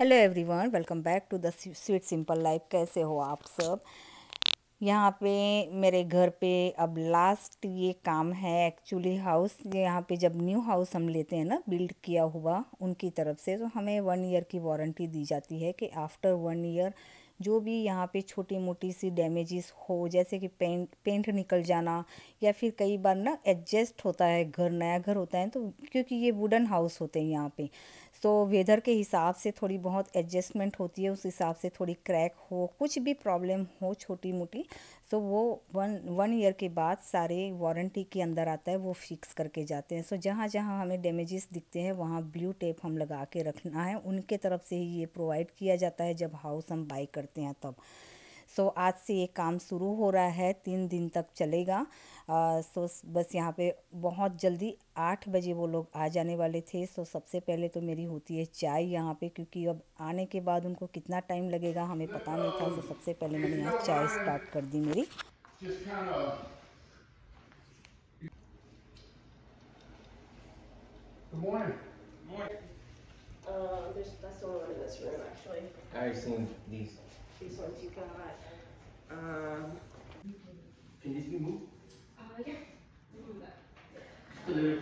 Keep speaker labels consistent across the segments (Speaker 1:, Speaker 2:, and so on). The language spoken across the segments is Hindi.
Speaker 1: Hello everyone welcome back to the sweet simple life कैसे हो आप सब यहाँ पे मेरे घर पे अब लास्ट ये काम है एक्चुअली हाउस यहाँ पे जब न्यू हाउस हम लेते हैं ना बिल्ड किया हुआ उनकी तरफ से तो हमें वन ईयर की वारंटी दी जाती है कि आफ्टर वन ईयर जो भी यहाँ पे छोटी मोटी सी डैमेजेस हो जैसे कि पेंट पेंट निकल जाना या फिर कई बार ना एडजस्ट होता है घर नया घर होता है तो क्योंकि ये वुडन हाउस होते हैं यहाँ पे सो वेदर के हिसाब से थोड़ी बहुत एडजस्टमेंट होती है उस हिसाब से थोड़ी क्रैक हो कुछ भी प्रॉब्लम हो छोटी मोटी सो so, वो वन वन ईयर के बाद सारे वारंटी के अंदर आता है वो फिक्स करके जाते हैं सो so, जहाँ जहाँ हमें डैमेजेस दिखते हैं वहाँ ब्लू टेप हम लगा के रखना है उनके तरफ से ही ये प्रोवाइड किया जाता है जब हाउस हम बाई करते हैं तब सो आज से ये काम शुरू हो रहा है तीन दिन तक चलेगा सो बस यहाँ पे बहुत जल्दी आठ बजे वो लोग आ जाने वाले थे सो सबसे पहले तो मेरी होती है चाय यहाँ पे क्योंकि अब आने के बाद उनको कितना टाइम लगेगा हमें पता नहीं था सो सबसे पहले मैंने यहाँ चाय स्टार्ट कर दी मेरी Good morning. Good morning. Uh, there's, that's the one in this room, actually. I've seen these. These ones you got. Uh, um, Can this be moved? Uh, yeah. Move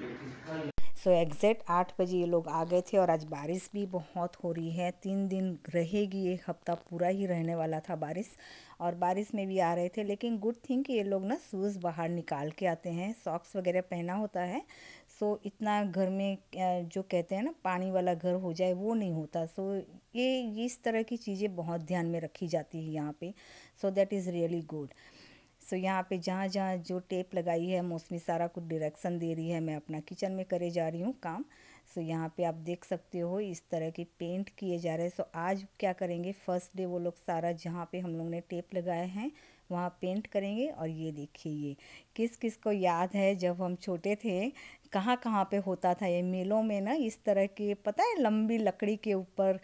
Speaker 1: so exact आठ बजे ये लोग आ गए थे और आज बारिश भी बहुत हो रही है तीन दिन रहेगी एक हफ्ता पूरा ही रहने वाला था बारिश और बारिश में भी आ रहे थे लेकिन गुड थिंग कि ये लोग ना शूज़ बाहर निकाल के आते हैं सॉक्स वगैरह पहना होता है सो इतना घर में जो कहते हैं ना पानी वाला घर हो जाए वो नहीं होता सो ये इस तरह की चीज़ें बहुत ध्यान में रखी जाती है यहाँ पे so that is really good so यहाँ पे जहाँ जहाँ जो टेप लगाई है मौसमी सारा कुछ डायरेक्शन दे रही है मैं अपना किचन में करे जा रही हूँ काम सो so, यहाँ पे आप देख सकते हो इस तरह के पेंट किए जा रहे हैं सो आज क्या करेंगे फर्स्ट डे वो लोग सारा जहाँ पे हम लोग ने टेप लगाए हैं वहाँ पेंट करेंगे और ये देखिए ये किस किस को याद है जब हम छोटे थे कहाँ कहाँ पे होता था ये मेलों में ना इस तरह के पता है लंबी लकड़ी के ऊपर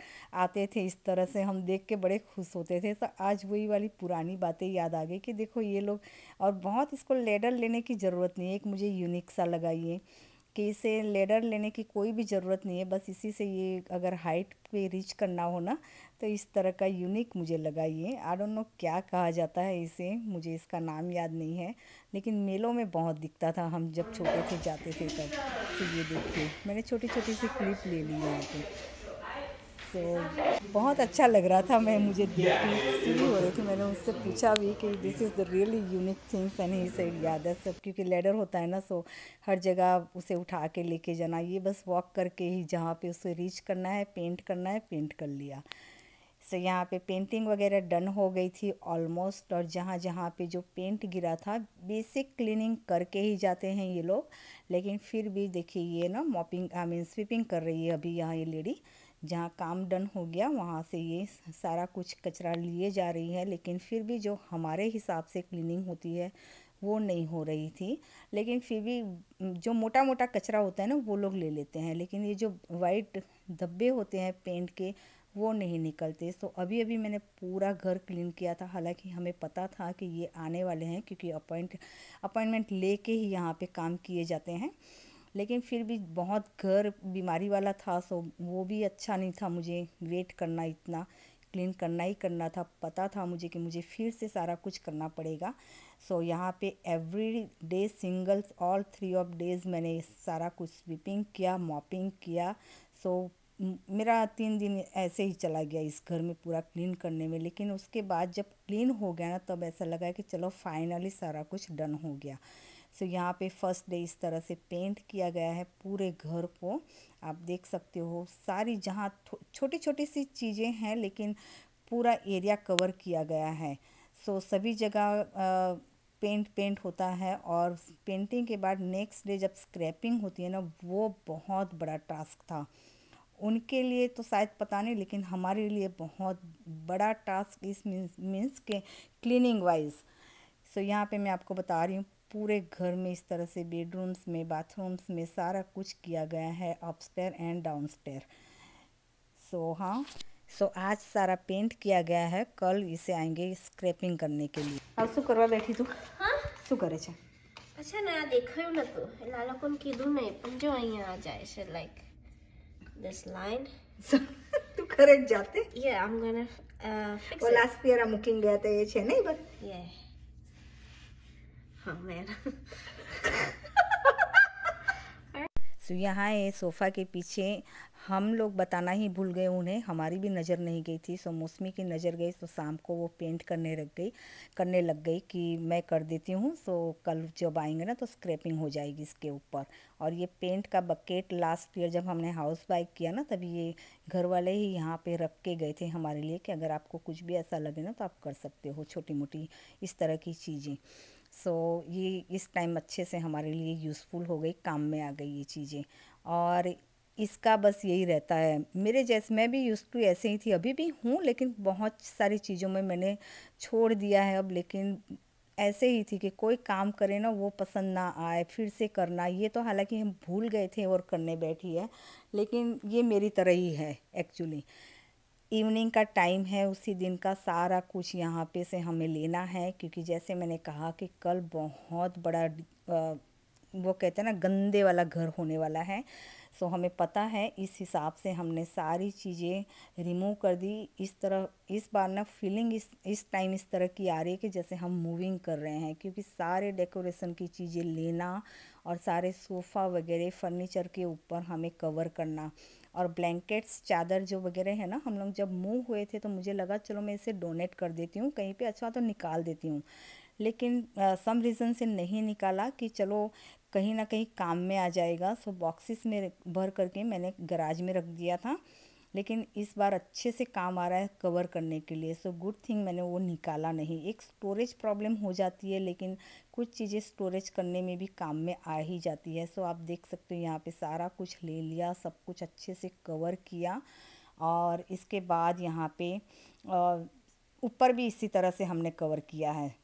Speaker 1: आते थे इस तरह से हम देख के बड़े खुश होते थे तो आज वही वाली पुरानी बातें याद आ गई कि देखो ये लोग और बहुत इसको लेडर लेने की ज़रूरत नहीं है एक मुझे यूनिक सा लगा ये कि इसे लेडर लेने की कोई भी ज़रूरत नहीं है बस इसी से ये अगर हाइट पे रीच करना हो ना तो इस तरह का यूनिक मुझे लगा ये आई डोंट नो क्या कहा जाता है इसे मुझे इसका नाम याद नहीं है लेकिन मेलों में बहुत दिखता था हम जब छोटे थे जाते थे तब तो ये देखिए मैंने छोटी छोटी सी क्लिप ले ली यहाँ पर सो so, बहुत अच्छा लग रहा था मैं मुझे देख सी हो रही थी मैंने उससे पूछा भी कि this is the really unique things and ही सही याद है सब क्योंकि लेडर होता है ना सो so, हर जगह उसे उठा के लेके जाना ये बस वॉक करके ही जहाँ पे उसे रीच करना है पेंट करना है पेंट कर लिया सो so, यहाँ पे पेंटिंग वगैरह डन हो गई थी ऑलमोस्ट और जहाँ जहाँ पे जो पेंट गिरा था बेसिक क्लीनिंग करके ही जाते हैं ये लोग लेकिन फिर भी देखिए ये ना मॉपिंग आई मीन स्वीपिंग कर रही है अभी यहाँ ये लेडी जहाँ काम डन हो गया वहाँ से ये सारा कुछ कचरा लिए जा रही है लेकिन फिर भी जो हमारे हिसाब से क्लीनिंग होती है वो नहीं हो रही थी लेकिन फिर भी जो मोटा मोटा कचरा होता है ना वो लोग ले लेते हैं लेकिन ये जो वाइट धब्बे होते हैं पेंट के वो नहीं निकलते तो अभी अभी मैंने पूरा घर क्लीन किया था हालांकि हमें पता था कि ये आने वाले हैं क्योंकि अपॉइंट अपॉइंटमेंट लेके ही यहाँ पे काम किए जाते हैं लेकिन फिर भी बहुत घर बीमारी वाला था सो वो भी अच्छा नहीं था मुझे वेट करना इतना क्लीन करना ही करना था पता था मुझे कि मुझे फिर से सारा कुछ करना पड़ेगा सो so, यहाँ पे every day singles all three of days मैंने सारा कुछ स्वीपिंग किया मॉपिंग किया सो so, मेरा तीन दिन ऐसे ही चला गया इस घर में पूरा क्लीन करने में लेकिन उसके बाद जब क्लीन हो गया ना तब ऐसा लगा कि चलो फाइनली सारा कुछ डन हो गया सो यहाँ पे फर्स्ट डे इस तरह से पेंट किया गया है पूरे घर को आप देख सकते हो सारी जहाँ छोटी छोटी सी चीज़ें हैं लेकिन पूरा एरिया कवर किया गया है सो सभी जगह पेंट पेंट होता है और पेंटिंग के बाद नेक्स्ट डे जब स्क्रैपिंग होती है ना वो बहुत बड़ा टास्क था उनके लिए तो शायद पता नहीं लेकिन हमारे लिए बहुत बड़ा टास्क इस मीन्स मीन्स के क्लीनिंग वाइज सो so, यहाँ पे मैं आपको बता रही हूँ पूरे घर में इस तरह से बेडरूम्स में बाथरूम्स में सारा कुछ किया गया है upstair and downstair so हाँ सो आज सारा पेंट किया गया है कल इसे आएंगे स्क्रैपिंग करने के लिए अब शू तो करवा बैठी तू शू हाँ? करे अच्छा अच्छा ना देखा ना तो लाला कौन की नहीं जो आई आ जाए तू करे जाते ये I am gonna last year I मुकिंग गया था ये छे नहीं बस ये Oh man. यहाँ है सोफ़ा के पीछे हम लोग बताना ही भूल गए उन्हें हमारी भी नज़र नहीं गई थी सो मौसमी की नज़र गई तो शाम को वो पेंट करने लग गई करने लग गई कि मैं कर देती हूँ सो कल जब आएंगे ना तो स्क्रैपिंग हो जाएगी इसके ऊपर और ये पेंट का बकेट लास्ट ईयर जब हमने हाउस बाइक किया ना तभी ये घर वाले ही यहाँ पर रख के गए थे हमारे लिए कि अगर आपको कुछ भी ऐसा लगे ना तो आप कर सकते हो छोटी मोटी इस तरह की चीज़ें सो so, ये इस टाइम अच्छे से हमारे लिए यूज़फुल हो गई काम में आ गई ये चीज़ें और इसका बस यही रहता है मेरे जैसे मैं भी यूज़ टू ऐसे ही थी अभी भी हूँ लेकिन बहुत सारी चीज़ों में मैंने छोड़ दिया है अब लेकिन ऐसे ही थी कि कोई काम करे ना वो पसंद ना आए फिर से करना ये तो हालांकि हम भूल गए थे और करने बैठी है लेकिन ये मेरी तरह ही है एक्चुअली इवनिंग का टाइम है उसी दिन का सारा कुछ यहाँ पे से हमें लेना है क्योंकि जैसे मैंने कहा कि कल बहुत बड़ा वो कहते हैं ना गंदे वाला घर होने वाला है सो हमें पता है इस हिसाब से हमने सारी चीज़ें रिमूव कर दी इस तरह इस बार ना फीलिंग इस इस टाइम इस तरह की आ रही है कि जैसे हम मूविंग कर रहे हैं क्योंकि सारे डेकोरेशन की चीज़ें लेना और सारे सोफ़ा वगैरह फर्नीचर के ऊपर हमें कवर करना और ब्लैंकेट्स चादर जो वगैरह है ना हम लोग जब मूव हुए थे तो मुझे लगा चलो मैं इसे डोनेट कर देती हूँ कहीं पे अच्छा तो निकाल देती हूँ लेकिन सम रीज़न से नहीं निकाला कि चलो कहीं ना कहीं काम में आ जाएगा सो बॉक्सेस में भर करके मैंने गराज में रख दिया था लेकिन इस बार अच्छे से काम आ रहा है कवर करने के लिए सो गुड थिंग मैंने वो निकाला नहीं एक स्टोरेज प्रॉब्लम हो जाती है लेकिन कुछ चीज़ें स्टोरेज करने में भी काम में आ ही जाती है सो आप देख सकते हो यहाँ पे सारा कुछ ले लिया सब कुछ अच्छे से कवर किया और इसके बाद यहाँ पे ऊपर भी इसी तरह से हमने कवर किया है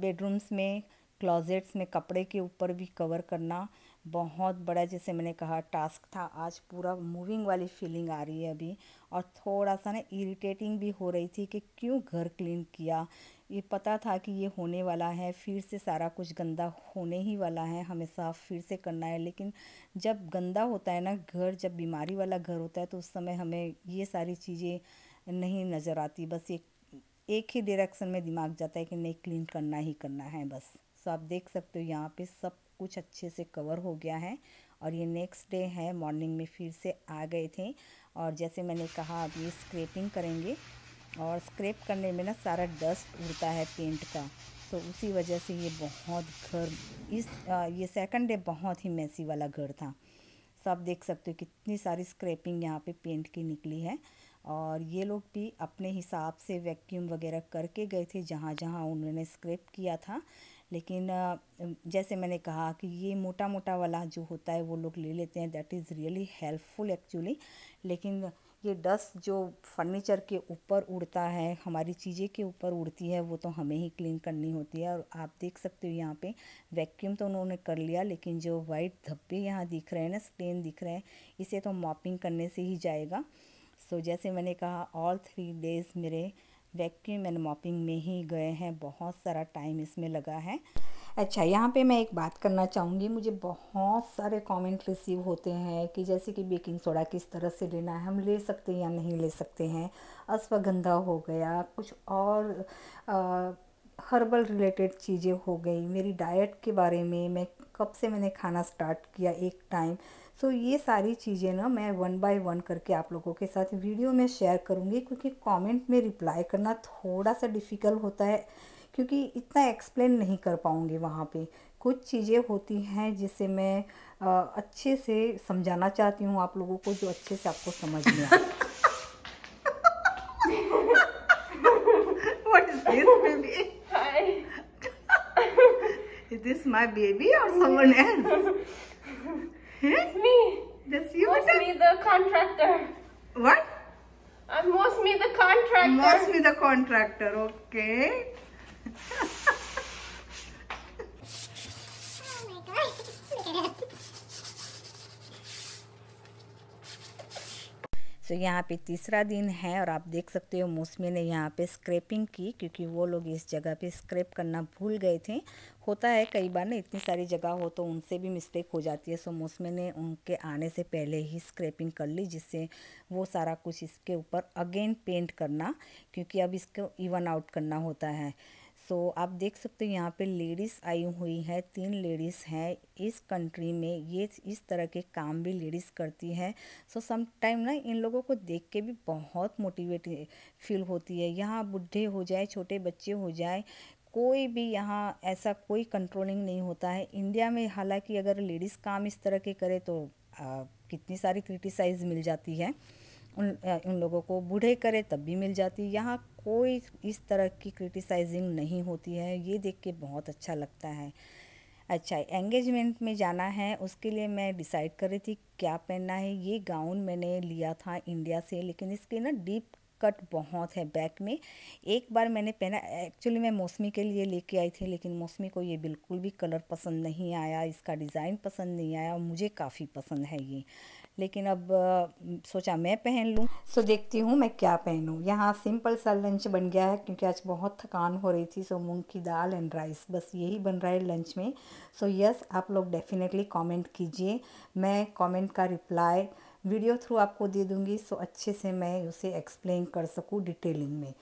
Speaker 1: बेडरूम्स में क्लॉजेट्स में कपड़े के ऊपर भी कवर करना बहुत बड़ा जैसे मैंने कहा टास्क था आज पूरा मूविंग वाली फीलिंग आ रही है अभी और थोड़ा सा ना इरिटेटिंग भी हो रही थी कि क्यों घर क्लीन किया ये पता था कि ये होने वाला है फिर से सारा कुछ गंदा होने ही वाला है हमें साफ़ फिर से करना है लेकिन जब गंदा होता है ना घर जब बीमारी वाला घर होता है तो उस समय हमें ये सारी चीज़ें नहीं नज़र आती बस एक एक ही डायरेक्शन में दिमाग जाता है कि नहीं क्लीन करना ही करना है बस सो आप देख सकते हो यहाँ पे सब कुछ अच्छे से कवर हो गया है और ये नेक्स्ट डे है मॉर्निंग में फिर से आ गए थे और जैसे मैंने कहा अब ये स्क्रेपिंग करेंगे और स्क्रेप करने में ना सारा डस्ट उड़ता है पेंट का तो उसी वजह से ये बहुत घर इस आ, ये सेकंड डे बहुत ही मैसी वाला घर था सो तो आप देख सकते हो कितनी सारी स्क्रैपिंग यहाँ पे पेंट की निकली है और ये लोग भी अपने हिसाब से वैक्यूम वगैरह करके गए थे जहाँ जहाँ उन्होंने स्क्रैप किया था लेकिन जैसे मैंने कहा कि ये मोटा मोटा वाला जो होता है वो लोग ले लेते हैं that is really helpful actually लेकिन ये डस्ट जो फर्नीचर के ऊपर उड़ता है हमारी चीज़ें के ऊपर उड़ती है वो तो हमें ही क्लीन करनी होती है और आप देख सकते हो यहाँ पे वैक्यूम तो उन्होंने कर लिया लेकिन जो वाइट धब्बे यहाँ दिख रहे हैं ना स्टेन दिख रहे हैं इसे तो मॉपिंग करने से ही जाएगा सो so, जैसे मैंने कहा ऑल थ्री डेज़ मेरे वैक्यूम एंड मॉपिंग में ही गए हैं बहुत सारा टाइम इसमें लगा है अच्छा यहाँ पे मैं एक बात करना चाहूँगी मुझे बहुत सारे कमेंट रिसीव होते हैं कि जैसे कि बेकिंग सोडा किस तरह से लेना है हम ले सकते हैं या नहीं ले सकते हैं अश्वगंधा हो गया कुछ और आ, हर्बल रिलेटेड चीज़ें हो गई मेरी डाइट के बारे में मैं कब से मैंने खाना स्टार्ट किया एक टाइम सो ये सारी चीज़ें ना मैं वन बाय वन करके आप लोगों के साथ वीडियो में शेयर करूँगी क्योंकि कमेंट में रिप्लाई करना थोड़ा सा डिफ़िकल्ट होता है क्योंकि इतना एक्सप्लेन नहीं कर पाऊँगी वहाँ पे कुछ चीज़ें होती हैं जिसे मैं आ, अच्छे से समझाना चाहती हूँ आप लोगों को जो अच्छे से आपको समझ में आए this my baby or someone else? It's me. That's you. Mostly the contractor. What? I'm Mosmi the contractor. Mosmi the contractor. Okay. So so, यहाँ पे तीसरा दिन है और आप देख सकते हो मौसमी ने यहाँ पे स्क्रैपिंग की क्योंकि वो लोग इस जगह पे स्क्रैप करना भूल गए थे होता है कई बार ना इतनी सारी जगह हो तो उनसे भी मिस्टेक हो जाती है सो so, मौसमी ने उनके आने से पहले ही स्क्रैपिंग कर ली जिससे वो सारा कुछ इसके ऊपर अगेन पेंट करना क्योंकि अब इसको इवन आउट करना होता है सो so, आप देख सकते हो यहाँ पे लेडीज़ आई हुई है तीन लेडीज़ हैं इस कंट्री में ये इस तरह के काम भी लेडीज़ करती हैं सो so, समटाइम ना इन लोगों को देख के भी बहुत मोटिवेट फील होती है यहाँ बुढ़े हो जाए छोटे बच्चे हो जाए कोई भी यहाँ ऐसा कोई कंट्रोलिंग नहीं होता है इंडिया में हालांकि अगर लेडीज़ काम इस तरह के करे तो आ, कितनी सारी क्रिटिसाइज मिल जाती है उन उन लोगों को बूढ़े करे तब भी मिल जाती यहाँ कोई इस तरह की क्रिटिसाइजिंग नहीं होती है ये देख के बहुत अच्छा लगता है अच्छा एंगेजमेंट में जाना है उसके लिए मैं डिसाइड कर रही थी क्या पहनना है ये गाउन मैंने लिया था इंडिया से लेकिन इसके ना डीप कट बहुत है बैक में एक बार मैंने पहना एक्चुअली मैं मौसमी के लिए लेके आई थी लेकिन मौसमी को ये बिल्कुल भी कलर पसंद नहीं आया इसका डिज़ाइन पसंद नहीं आया और मुझे काफ़ी पसंद है ये लेकिन अब आ, सोचा मैं पहन लूँ सो देखती हूँ मैं क्या पहनूँ यहाँ सिंपल सा लंच बन गया है क्योंकि आज बहुत थकान हो रही थी सो मूँग की दाल एंड राइस बस यही बन रहा है लंच में सो यस आप लोग डेफिनेटली कॉमेंट कीजिए मैं कॉमेंट का रिप्लाई वीडियो थ्रू आपको दे दूँगी सो अच्छे से मैं उसे एक्सप्लेन कर सकूँ डिटेलिंग में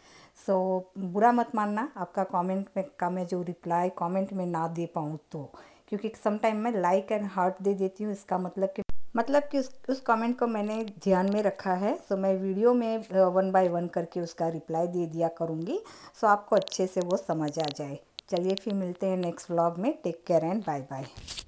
Speaker 1: सो बुरा मत मानना आपका कमेंट में का मैं जो रिप्लाई कमेंट में ना दे पाऊँ तो क्योंकि समटाइम मैं लाइक एंड हार्ट दे देती हूँ इसका मतलब कि मतलब कि उस उस कमेंट को मैंने ध्यान में रखा है सो मैं वीडियो में वन बाय वन करके उसका रिप्लाई दे दिया करूँगी सो आपको अच्छे से वो समझ आ जाए चलिए फिर मिलते हैं नेक्स्ट व्लॉग में take care and bye bye